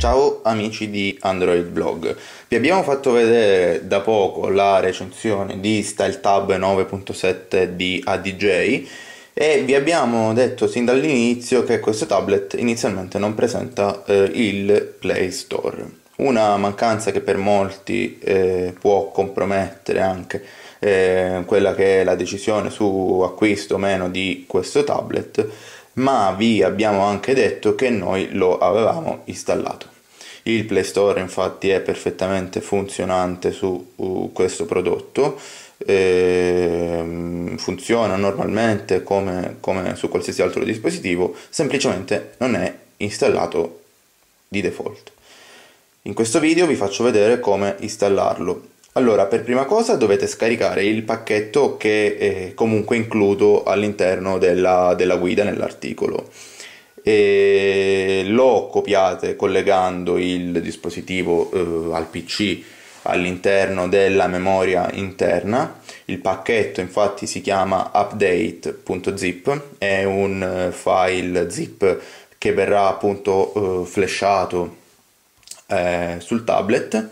Ciao amici di Android Blog, vi abbiamo fatto vedere da poco la recensione di StyleTab 9.7 di ADJ e vi abbiamo detto sin dall'inizio che questo tablet inizialmente non presenta eh, il Play Store, una mancanza che per molti eh, può compromettere anche eh, quella che è la decisione su acquisto o meno di questo tablet ma vi abbiamo anche detto che noi lo avevamo installato. Il Play Store infatti è perfettamente funzionante su uh, questo prodotto, eh, funziona normalmente come, come su qualsiasi altro dispositivo, semplicemente non è installato di default. In questo video vi faccio vedere come installarlo. Allora, per prima cosa dovete scaricare il pacchetto che eh, comunque includo all'interno della, della guida nell'articolo e lo copiate collegando il dispositivo eh, al PC all'interno della memoria interna. Il pacchetto infatti si chiama update.zip, è un eh, file zip che verrà appunto eh, flashato eh, sul tablet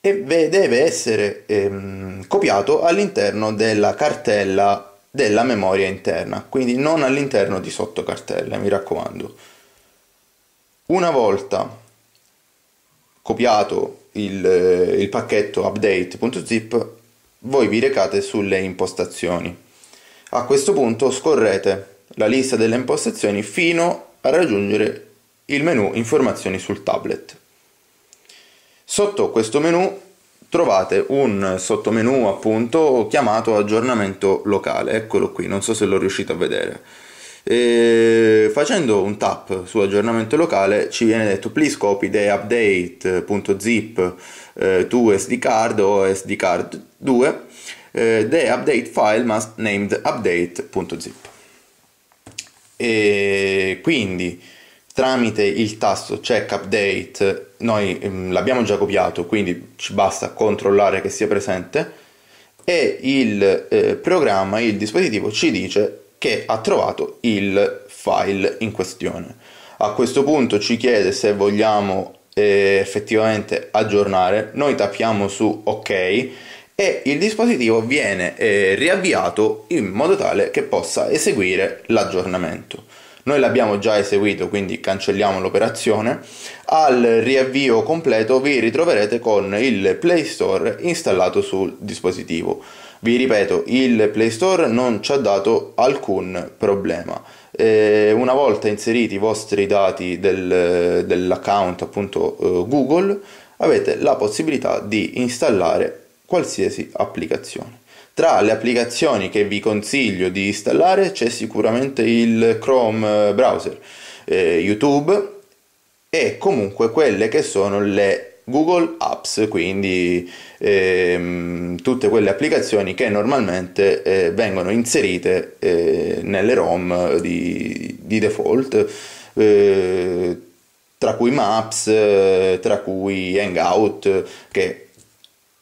e deve essere ehm, copiato all'interno della cartella della memoria interna, quindi non all'interno di sottocartella, mi raccomando. Una volta copiato il, eh, il pacchetto update.zip, voi vi recate sulle impostazioni. A questo punto scorrete la lista delle impostazioni fino a raggiungere il menu informazioni sul tablet. Sotto questo menu trovate un sottomenu appunto chiamato aggiornamento locale, eccolo qui, non so se lo riuscite a vedere. E facendo un tap su aggiornamento locale ci viene detto please copy the update.zip eh, to SD card o SD card 2 eh, the update file must named update.zip e quindi tramite il tasto check update noi ehm, l'abbiamo già copiato quindi ci basta controllare che sia presente e il eh, programma, il dispositivo ci dice che ha trovato il file in questione. A questo punto ci chiede se vogliamo eh, effettivamente aggiornare, noi tappiamo su ok e il dispositivo viene eh, riavviato in modo tale che possa eseguire l'aggiornamento. Noi l'abbiamo già eseguito, quindi cancelliamo l'operazione. Al riavvio completo vi ritroverete con il Play Store installato sul dispositivo. Vi ripeto, il Play Store non ci ha dato alcun problema. Eh, una volta inseriti i vostri dati del, dell'account appunto eh, Google, avete la possibilità di installare qualsiasi applicazione. Tra le applicazioni che vi consiglio di installare c'è sicuramente il Chrome eh, browser, eh, YouTube e comunque quelle che sono le Google Apps, quindi ehm, tutte quelle applicazioni che normalmente eh, vengono inserite eh, nelle ROM di, di default, eh, tra cui Maps, eh, tra cui Hangout, che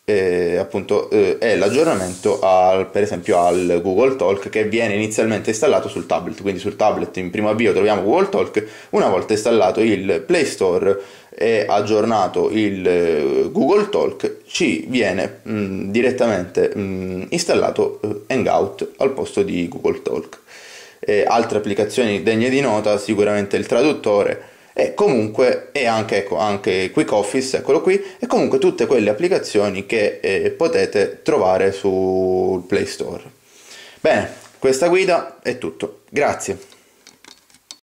eh, appunto eh, è l'aggiornamento al, per esempio al Google Talk che viene inizialmente installato sul tablet quindi sul tablet in primo avvio troviamo Google Talk una volta installato il Play Store e aggiornato il eh, Google Talk ci viene mh, mm, direttamente mh, mm, installato eh, Hangout al posto di Google Talk e altre applicazioni degne di nota sicuramente il traduttore e comunque e anche, ecco, anche Office, eccolo qui, e comunque tutte quelle applicazioni che eh, potete trovare sul Play Store. Bene, questa guida è tutto, grazie.